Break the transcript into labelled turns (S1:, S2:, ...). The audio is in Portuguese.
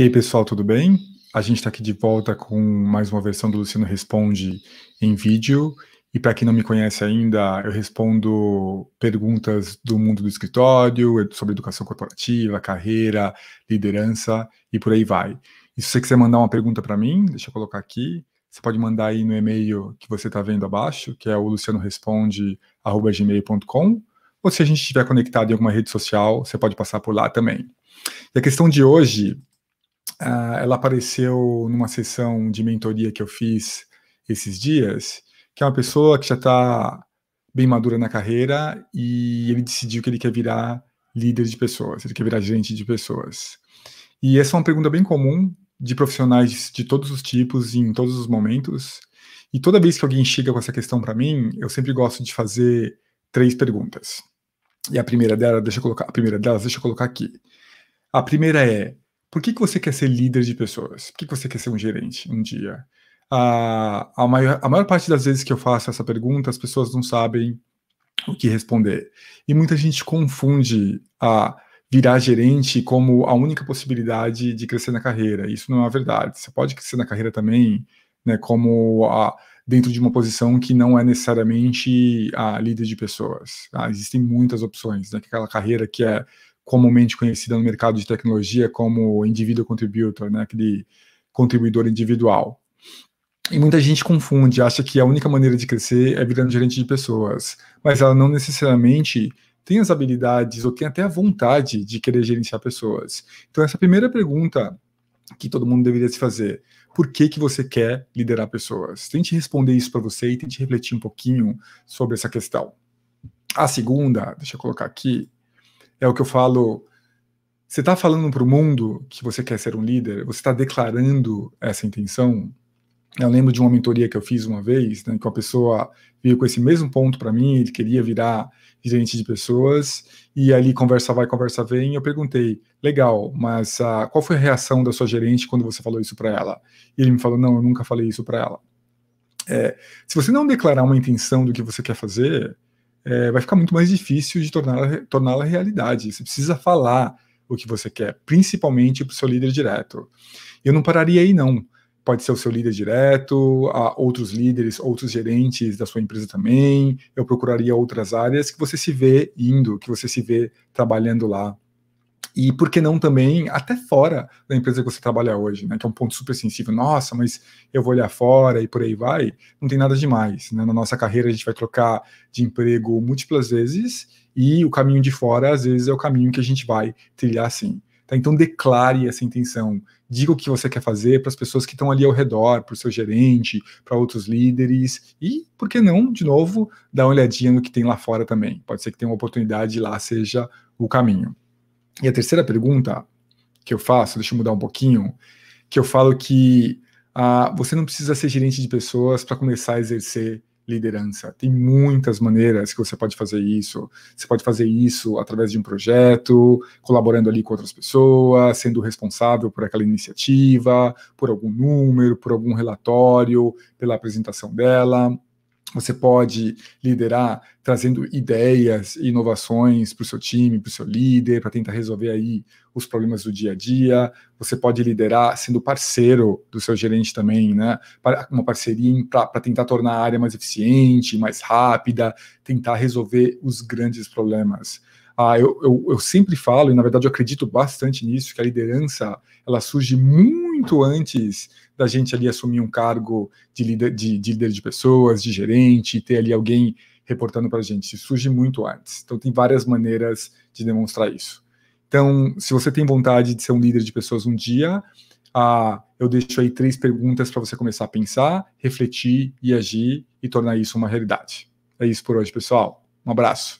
S1: E aí, pessoal, tudo bem? A gente está aqui de volta com mais uma versão do Luciano Responde em vídeo. E para quem não me conhece ainda, eu respondo perguntas do mundo do escritório, sobre educação corporativa, carreira, liderança e por aí vai. E se você quiser mandar uma pergunta para mim, deixa eu colocar aqui. Você pode mandar aí no e-mail que você está vendo abaixo, que é o lucianoresponde.gmail.com. Ou se a gente estiver conectado em alguma rede social, você pode passar por lá também. E a questão de hoje uh, ela apareceu numa sessão de mentoria que eu fiz esses dias, que é uma pessoa que já está bem madura na carreira e ele decidiu que ele quer virar líder de pessoas, ele quer virar gerente de pessoas. E essa é uma pergunta bem comum de profissionais de todos os tipos em todos os momentos. E toda vez que alguém chega com essa questão para mim, eu sempre gosto de fazer três perguntas. E a primeira dela, deixa eu colocar, a primeira delas, deixa eu colocar aqui. A primeira é: por que, que você quer ser líder de pessoas? Por que, que você quer ser um gerente um dia? A, ah, a, maior, a maior parte das vezes que eu faço essa pergunta, as pessoas não sabem o que responder. E muita gente confunde a virar gerente como a única possibilidade de crescer na carreira. Isso não é verdade. Você pode crescer na carreira também, né, como a, dentro de uma posição que não é necessariamente a líder de pessoas. Tá? Existem muitas opções, né, aquela carreira que é comumente conhecida no mercado de tecnologia como individual contributor, né, aquele contribuidor individual. E muita gente confunde, acha que a única maneira de crescer é virando gerente de pessoas, mas ela não necessariamente tem as habilidades ou tem até a vontade de querer gerenciar pessoas. Então essa primeira pergunta que todo mundo deveria se fazer, por que que você quer liderar pessoas? Tente responder isso para você e tente refletir um pouquinho sobre essa questão. A segunda, deixa eu colocar aqui, é o que eu falo. Você está falando para o mundo que você quer ser um líder? Você está declarando essa intenção? Eu lembro de uma mentoria que eu fiz uma vez, né, que uma pessoa veio com esse mesmo ponto para mim, ele queria virar gerente de pessoas, e ali conversa vai, conversa vem, e eu perguntei, legal, mas uh, qual foi a reação da sua gerente quando você falou isso para ela? E ele me falou, não, eu nunca falei isso para ela. É, se você não declarar uma intenção do que você quer fazer, é, vai ficar muito mais difícil de torná-la torná realidade. Você precisa falar o que você quer, principalmente para o seu líder direto. Eu não pararia aí, não. Pode ser o seu líder direto, a outros líderes, outros gerentes da sua empresa também. Eu procuraria outras áreas que você se vê indo, que você se vê trabalhando lá. E por que não também até fora da empresa que você trabalha hoje, né? Que é um ponto super sensível. Nossa, mas eu vou olhar fora e por aí vai. Não tem nada demais, né? Na nossa carreira a gente vai trocar de emprego múltiplas vezes e o caminho de fora às vezes é o caminho que a gente vai trilhar sim. Tá? Então declare essa intenção. Diga o que você quer fazer para as pessoas que estão ali ao redor, para o seu gerente, para outros líderes e, por que não, de novo, dá uma olhadinha no que tem lá fora também. Pode ser que tenha uma oportunidade lá seja o caminho. E a terceira pergunta que eu faço, deixa eu mudar um pouquinho, que eu falo que ah, você não precisa ser gerente de pessoas para começar a exercer liderança. Tem muitas maneiras que você pode fazer isso. Você pode fazer isso através de um projeto, colaborando ali com outras pessoas, sendo responsável por aquela iniciativa, por algum número, por algum relatório, pela apresentação dela. Você pode liderar trazendo ideias e inovações para o seu time, para o seu líder, para tentar resolver aí os problemas do dia a dia. Você pode liderar sendo parceiro do seu gerente também, né? Uma parceria para tentar tornar a área mais eficiente, mais rápida, tentar resolver os grandes problemas. Ah, eu, eu, eu sempre falo, e na verdade eu acredito bastante nisso, que a liderança ela surge muito muito antes da gente ali assumir um cargo de líder de, de, líder de pessoas, de gerente, ter ali alguém reportando para a gente. Isso surge muito antes. Então, tem várias maneiras de demonstrar isso. Então, se você tem vontade de ser um líder de pessoas um dia, ah, eu deixo aí três perguntas para você começar a pensar, refletir e agir e tornar isso uma realidade. É isso por hoje, pessoal. Um abraço.